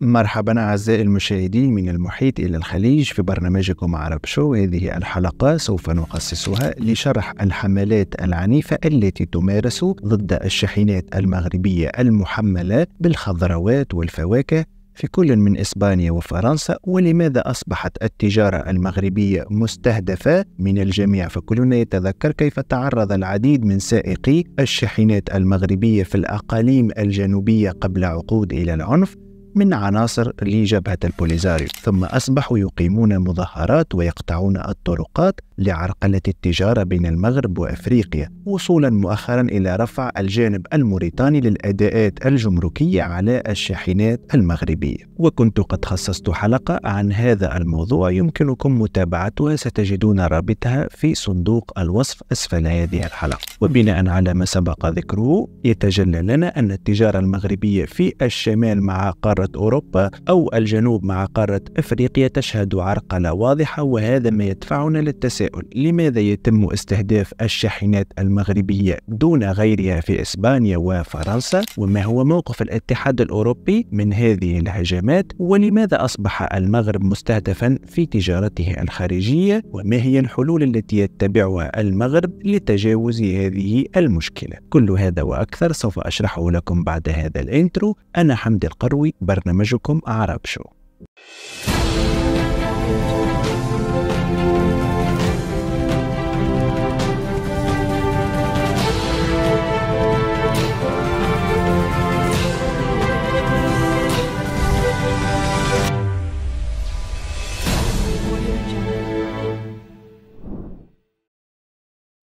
مرحبا أعزائي المشاهدين من المحيط إلى الخليج في برنامجكم عرب شو هذه الحلقة سوف نخصصها لشرح الحملات العنيفة التي تمارس ضد الشاحنات المغربية المحملة بالخضروات والفواكه في كل من إسبانيا وفرنسا ولماذا أصبحت التجارة المغربية مستهدفة من الجميع فكلنا يتذكر كيف تعرض العديد من سائقي الشاحنات المغربية في الأقاليم الجنوبية قبل عقود إلى العنف من عناصر لجبهة البوليزاريو ثم أصبحوا يقيمون مظاهرات ويقطعون الطرقات لعرقلة التجارة بين المغرب وأفريقيا وصولا مؤخرا إلى رفع الجانب الموريتاني للأداءات الجمركية على الشاحنات المغربية وكنت قد خصصت حلقة عن هذا الموضوع يمكنكم متابعتها ستجدون رابطها في صندوق الوصف أسفل هذه الحلقة وبناء على ما سبق ذكره يتجلى لنا أن التجارة المغربية في الشمال مع قارة أوروبا أو الجنوب مع قارة أفريقيا تشهد عرقلة واضحة وهذا ما يدفعنا للتساؤل تساؤل لماذا يتم استهداف الشاحنات المغربية دون غيرها في إسبانيا وفرنسا وما هو موقف الاتحاد الأوروبي من هذه الهجمات ولماذا أصبح المغرب مستهدفا في تجارته الخارجية وما هي الحلول التي يتبعها المغرب لتجاوز هذه المشكلة كل هذا وأكثر سوف أشرحه لكم بعد هذا الانترو أنا حمد القروي برنامجكم عرب شو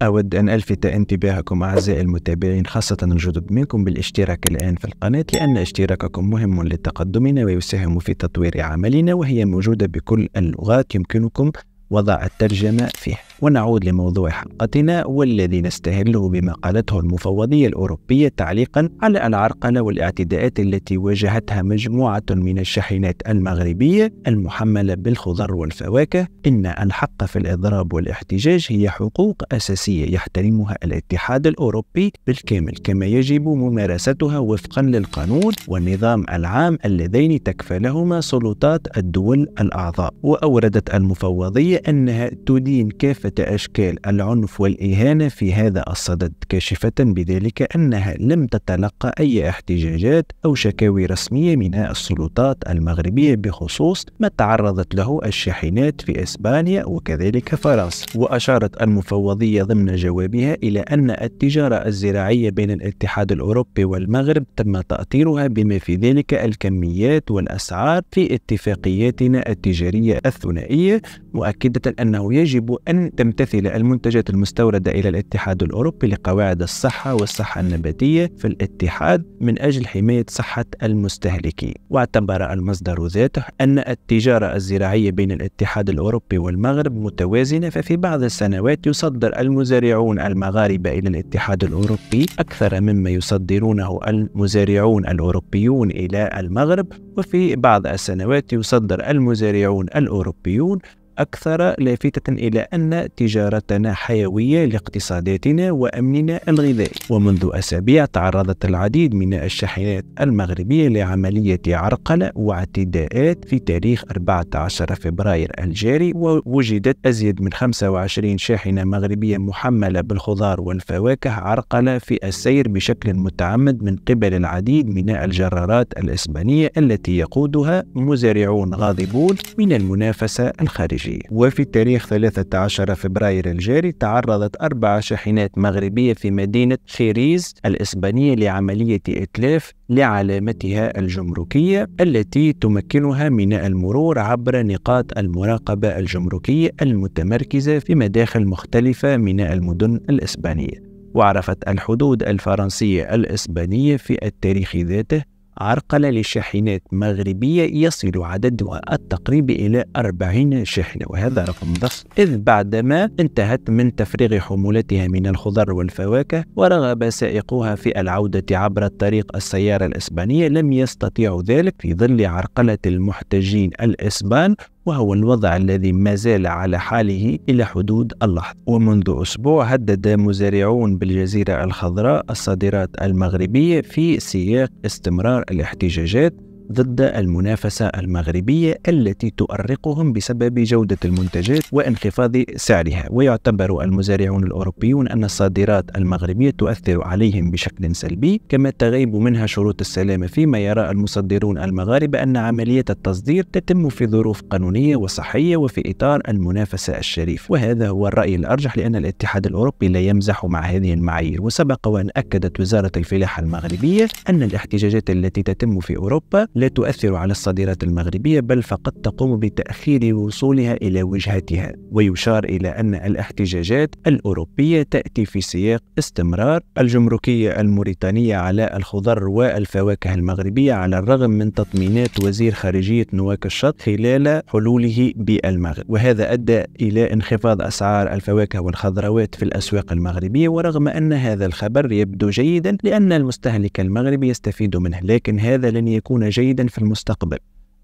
أود أن ألفت انتباهكم أعزائي المتابعين خاصة الجدد منكم بالاشتراك الآن في القناة لأن اشتراككم مهم لتقدمنا ويساهم في تطوير عملنا وهي موجودة بكل اللغات يمكنكم وضع الترجمة فيها ونعود لموضوع حلقتنا والذي نستهله بما قالته المفوضية الأوروبية تعليقا على العرقلة والاعتداءات التي واجهتها مجموعة من الشاحنات المغربية المحملة بالخضر والفواكه إن الحق في الإضراب والاحتجاج هي حقوق أساسية يحترمها الاتحاد الأوروبي بالكامل كما يجب ممارستها وفقا للقانون والنظام العام اللذين تكفلهما سلطات الدول الأعضاء وأوردت المفوضية أنها تدين كافة أشكال العنف والإهانة في هذا الصدد كاشفة بذلك أنها لم تتلقى أي احتجاجات أو شكاوي رسمية من السلطات المغربية بخصوص ما تعرضت له الشاحنات في إسبانيا وكذلك فرنسا وأشارت المفوضية ضمن جوابها إلى أن التجارة الزراعية بين الاتحاد الأوروبي والمغرب تم تأطيرها بما في ذلك الكميات والأسعار في اتفاقياتنا التجارية الثنائية مؤكدة أنه يجب أن تمتثل المنتجات المستوردة إلى الاتحاد الأوروبي لقواعد الصحة والصحة النباتية في الاتحاد من أجل حماية صحة المستهلكين واعتبر المصدر ذاته أن التجارة الزراعية بين الاتحاد الأوروبي والمغرب متوازنة ففي بعض السنوات يصدر المزارعون المغاربة إلى الاتحاد الأوروبي أكثر مما يصدرونه المزارعون الأوروبيون إلى المغرب وفي بعض السنوات يصدر المزارعون الأوروبيون أكثر لافتة إلى أن تجارتنا حيوية لاقتصاداتنا وأمننا الغذائي ومنذ أسابيع تعرضت العديد من الشاحنات المغربية لعملية عرقلة واعتداءات في تاريخ 14 فبراير الجاري ووجدت أزيد من 25 شاحنة مغربية محملة بالخضار والفواكه عرقلة في السير بشكل متعمد من قبل العديد من الجرارات الإسبانية التي يقودها مزارعون غاضبون من المنافسة الخارجية الخارجي وفي تاريخ 13 فبراير الجاري تعرضت أربع شاحنات مغربية في مدينة خيريز الإسبانية لعملية إتلاف لعلامتها الجمركية التي تمكنها من المرور عبر نقاط المراقبة الجمركية المتمركزة في مداخل مختلفة من المدن الإسبانية وعرفت الحدود الفرنسية الإسبانية في التاريخ ذاته عرقلة لشاحنات مغربية يصل عددها التقريبي إلى 40 شاحنة وهذا رقم ضخم إذ بعدما انتهت من تفريغ حمولتها من الخضر والفواكه ورغب سائقوها في العودة عبر الطريق السيارة الإسبانية لم يستطيعوا ذلك في ظل عرقلة المحتجين الإسبان وهو الوضع الذي ما زال على حاله إلى حدود اللحظة ومنذ أسبوع هدد مزارعون بالجزيرة الخضراء الصادرات المغربية في سياق استمرار الاحتجاجات ضد المنافسة المغربية التي تؤرقهم بسبب جودة المنتجات وانخفاض سعرها ويعتبر المزارعون الأوروبيون أن الصادرات المغربية تؤثر عليهم بشكل سلبي كما تغيب منها شروط السلامة فيما يرى المصدرون المغاربة أن عملية التصدير تتم في ظروف قانونية وصحية وفي إطار المنافسة الشريف وهذا هو الرأي الأرجح لأن الاتحاد الأوروبي لا يمزح مع هذه المعايير وسبق وأن أكدت وزارة الفلاحة المغربية أن الاحتجاجات التي تتم في أوروبا لا تؤثر على الصادرات المغربية بل فقط تقوم بتأخير وصولها إلى وجهتها ويشار إلى أن الاحتجاجات الأوروبية تأتي في سياق استمرار الجمركية الموريتانية على الخضر والفواكه المغربية على الرغم من تطمينات وزير خارجية نواك الشط خلال حلوله بالمغرب وهذا أدى إلى انخفاض أسعار الفواكه والخضروات في الأسواق المغربية ورغم أن هذا الخبر يبدو جيدا لأن المستهلك المغربي يستفيد منه لكن هذا لن يكون جيدا جيدا في المستقبل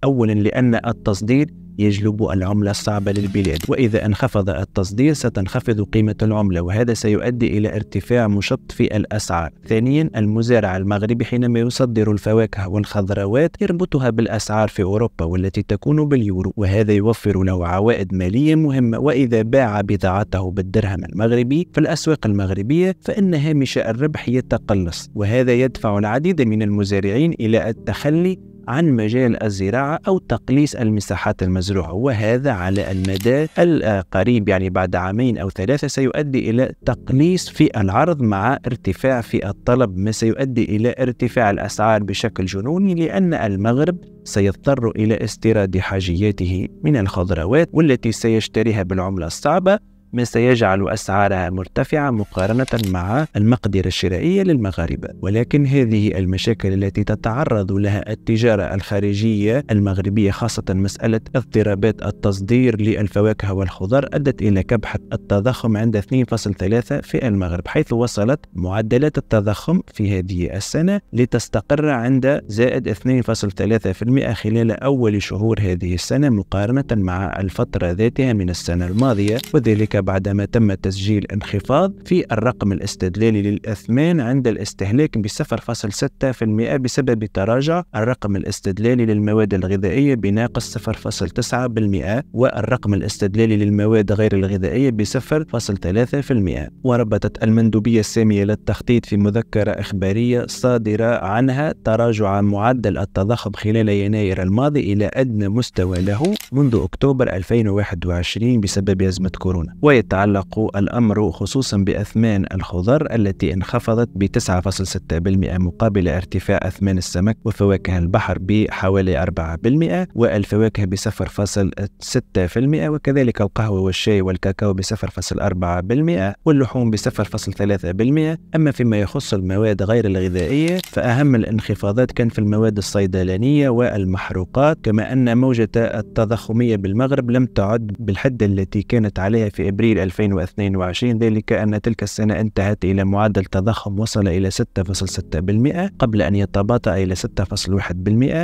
أولا لأن التصدير يجلب العملة الصعبة للبلاد وإذا انخفض التصدير ستنخفض قيمة العملة وهذا سيؤدي إلى ارتفاع مشط في الأسعار ثانيا المزارع المغربي حينما يصدر الفواكه والخضروات يربطها بالأسعار في أوروبا والتي تكون باليورو وهذا يوفر له عوائد مالية مهمة وإذا باع بضاعته بالدرهم المغربي في الأسواق المغربية فإن هامش الربح يتقلص وهذا يدفع العديد من المزارعين إلى التخلي عن مجال الزراعة أو تقليص المساحات المزروعة وهذا على المدى القريب يعني بعد عامين أو ثلاثة سيؤدي إلى تقليص في العرض مع ارتفاع في الطلب ما سيؤدي إلى ارتفاع الأسعار بشكل جنوني لأن المغرب سيضطر إلى استيراد حاجياته من الخضروات والتي سيشتريها بالعملة الصعبة ما سيجعل أسعارها مرتفعة مقارنة مع المقدرة الشرائية للمغاربة ولكن هذه المشاكل التي تتعرض لها التجارة الخارجية المغربية خاصة مسألة اضطرابات التصدير للفواكه والخضار أدت إلى كبحة التضخم عند 2.3 في المغرب حيث وصلت معدلات التضخم في هذه السنة لتستقر عند زائد 2.3% خلال أول شهور هذه السنة مقارنة مع الفترة ذاتها من السنة الماضية وذلك بعدما تم تسجيل انخفاض في الرقم الاستدلالي للأثمان عند الاستهلاك ب 0.6% بسبب تراجع الرقم الاستدلالي للمواد الغذائية بناقص 0.9% والرقم الاستدلالي للمواد غير الغذائية ب 0.3% وربطت المندوبية السامية للتخطيط في مذكرة إخبارية صادرة عنها تراجع معدل التضخم خلال يناير الماضي إلى أدنى مستوى له منذ أكتوبر 2021 بسبب أزمة كورونا ويتعلق الأمر خصوصا بأثمان الخضر التي انخفضت ب 9.6% مقابل ارتفاع أثمان السمك وفواكه البحر بحوالي 4% والفواكه ب 0.6% وكذلك القهوة والشاي والكاكاو ب 0.4% واللحوم ب 0.3% أما فيما يخص المواد غير الغذائية فأهم الانخفاضات كان في المواد الصيدلانية والمحروقات كما أن موجة التضخمية بالمغرب لم تعد بالحد التي كانت عليها في أبريل 2022 ذلك أن تلك السنة انتهت إلى معدل تضخم وصل إلى 6.6% قبل أن يتباطأ إلى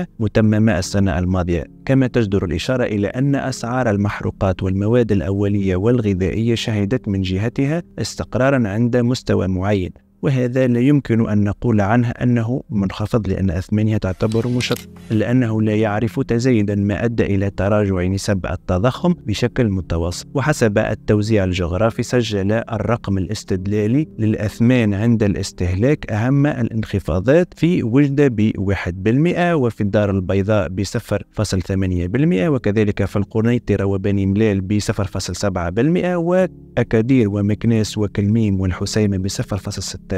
6.1% متممة السنة الماضية كما تجدر الإشارة إلى أن أسعار المحروقات والمواد الأولية والغذائية شهدت من جهتها استقرارا عند مستوى معين وهذا لا يمكن أن نقول عنه أنه منخفض لأن أثمانها تعتبر مشط لأنه لا يعرف تزايدا ما أدى إلى تراجع نسب التضخم بشكل متوسط وحسب التوزيع الجغرافي سجل الرقم الاستدلالي للأثمان عند الاستهلاك أهم الانخفاضات في وجدة ب 1% وفي الدار البيضاء ب 0.8% وكذلك في القنيطرة وبني ملال ب 0.7% وأكادير ومكناس وكلميم والحسيمة ب 0.6%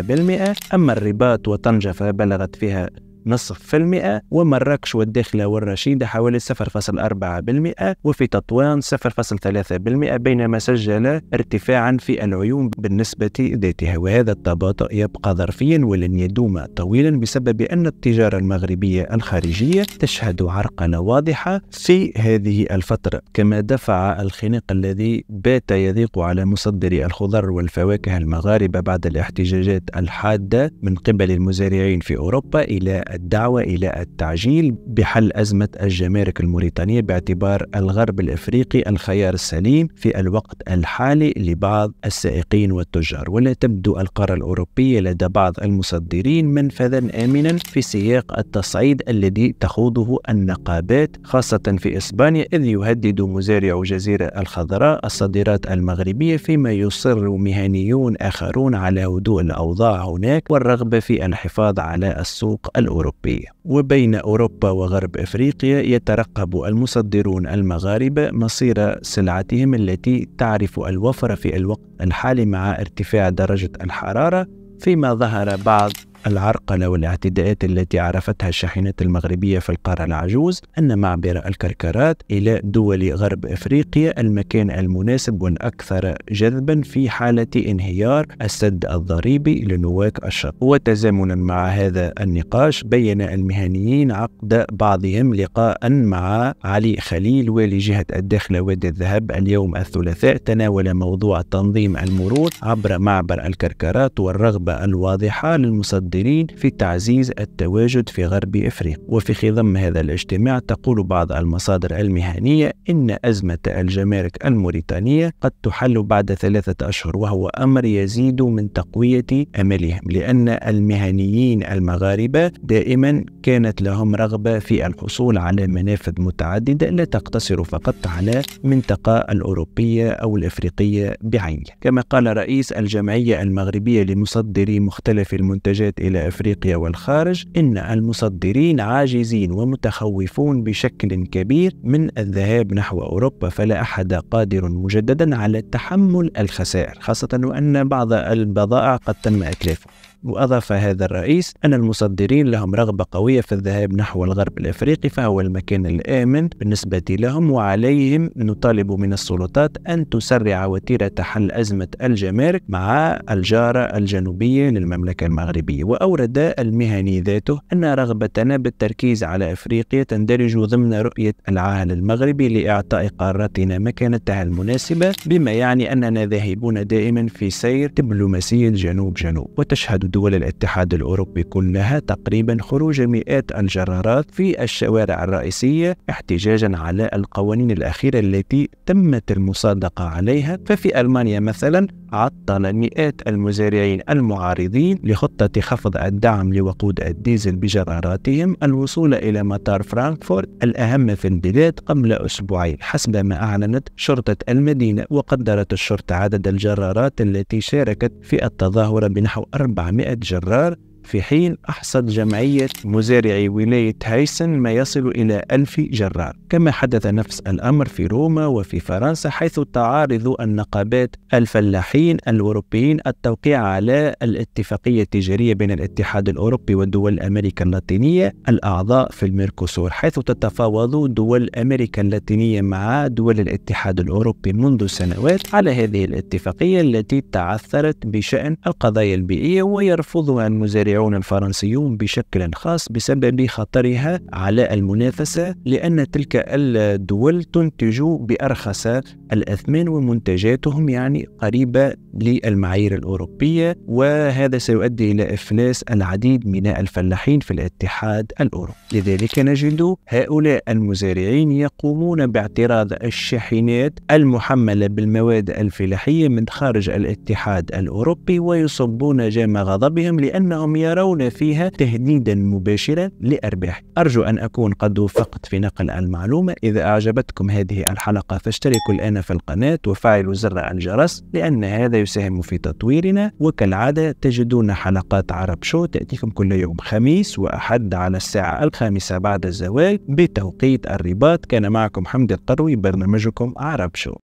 أما الرباط وطنجة فبلغت فيها نصف في المئة ومراكش والداخلة والرشيدة حوالي 0.4% وفي تطوان 0.3% بينما سجل ارتفاعا في العيون بالنسبة ذاتها وهذا التباطؤ يبقى ظرفيا ولن يدوم طويلا بسبب أن التجارة المغربية الخارجية تشهد عرقلة واضحة في هذه الفترة كما دفع الخناق الذي بات يضيق على مصدري الخضر والفواكه المغاربة بعد الاحتجاجات الحادة من قبل المزارعين في أوروبا إلى الدعوة إلى التعجيل بحل أزمة الجمارك الموريتانية باعتبار الغرب الإفريقي الخيار السليم في الوقت الحالي لبعض السائقين والتجار ولا تبدو القارة الأوروبية لدى بعض المصدرين منفذا آمنا في سياق التصعيد الذي تخوضه النقابات خاصة في إسبانيا إذ يهدد مزارع جزيرة الخضراء الصادرات المغربية فيما يصر مهنيون آخرون على هدوء الأوضاع هناك والرغبة في الحفاظ على السوق الأوروبي الأوروبي وبين أوروبا وغرب أفريقيا يترقب المصدرون المغاربة مصير سلعتهم التي تعرف الوفرة في الوقت الحالي مع ارتفاع درجة الحرارة فيما ظهر بعض العرقلة والاعتداءات التي عرفتها الشاحنات المغربية في القارة العجوز أن معبر الكركرات إلى دول غرب أفريقيا المكان المناسب والأكثر جذبا في حالة انهيار السد الضريبي لنواك الشرق وتزامنا مع هذا النقاش بين المهنيين عقد بعضهم لقاء مع علي خليل والي جهة الداخلة وادي الذهب اليوم الثلاثاء تناول موضوع تنظيم المرور عبر معبر الكركرات والرغبة الواضحة للمصدر القادرين في تعزيز التواجد في غرب افريقيا وفي خضم هذا الاجتماع تقول بعض المصادر المهنيه ان ازمه الجمارك الموريتانيه قد تحل بعد ثلاثه اشهر وهو امر يزيد من تقويه املهم لان المهنيين المغاربه دائما كانت لهم رغبه في الحصول على منافذ متعدده لا تقتصر فقط على المنطقه الاوروبيه او الافريقيه بعينها كما قال رئيس الجمعيه المغربيه لمصدري مختلف المنتجات الخروجات إلى أفريقيا والخارج إن المصدرين عاجزين ومتخوفون بشكل كبير من الذهاب نحو أوروبا فلا أحد قادر مجددا على تحمل الخسائر خاصة وأن بعض البضائع قد تم إتلافها وأضاف هذا الرئيس أن المصدرين لهم رغبة قوية في الذهاب نحو الغرب الأفريقي فهو المكان الآمن بالنسبة لهم وعليهم نطالب من السلطات أن تسرع وتيرة حل أزمة الجمارك مع الجارة الجنوبية للمملكة المغربية وأورد المهني ذاته أن رغبتنا بالتركيز على أفريقيا تندرج ضمن رؤية العاهل المغربي لإعطاء قارتنا مكانتها المناسبة بما يعني أننا ذاهبون دائما في سير دبلوماسي الجنوب جنوب وتشهد دول الاتحاد الأوروبي كلها تقريبا خروج مئات الجرارات في الشوارع الرئيسية احتجاجا على القوانين الأخيرة التي تمت المصادقة عليها ففي ألمانيا مثلا عطل مئات المزارعين المعارضين لخطة خفض الدعم لوقود الديزل بجراراتهم الوصول إلى مطار فرانكفورت الأهم في البلاد قبل أسبوعين حسب ما أعلنت شرطة المدينة وقدرت الشرطة عدد الجرارات التي شاركت في التظاهرة بنحو 400 جرار في حين أحصد جمعية مزارعي ولاية هايسن ما يصل إلى ألف جرار كما حدث نفس الأمر في روما وفي فرنسا حيث تعارض النقابات الفلاحين الأوروبيين التوقيع على الاتفاقية التجارية بين الاتحاد الأوروبي ودول أمريكا اللاتينية الأعضاء في الميركوسور حيث تتفاوض دول أمريكا اللاتينية مع دول الاتحاد الأوروبي منذ سنوات على هذه الاتفاقية التي تعثرت بشأن القضايا البيئية ويرفضها المزارعون المبيعون الفرنسيون بشكل خاص بسبب خطرها على المنافسة لأن تلك الدول تنتج بأرخص الأثمان ومنتجاتهم يعني قريبة للمعايير الأوروبية وهذا سيؤدي إلى إفلاس العديد من الفلاحين في الاتحاد الأوروبي لذلك نجد هؤلاء المزارعين يقومون باعتراض الشاحنات المحملة بالمواد الفلاحية من خارج الاتحاد الأوروبي ويصبون جام غضبهم لأنهم يرون فيها تهديدا مباشرا لأرباح أرجو أن أكون قد وفقت في نقل المعلومة إذا أعجبتكم هذه الحلقة فاشتركوا الآن في القناة وفعلوا زر الجرس لأن هذا يساهم في تطويرنا وكالعادة تجدون حلقات عرب شو تأتيكم كل يوم خميس وأحد على الساعة الخامسة بعد الزوال بتوقيت الرباط كان معكم حمد القروي برنامجكم عرب شو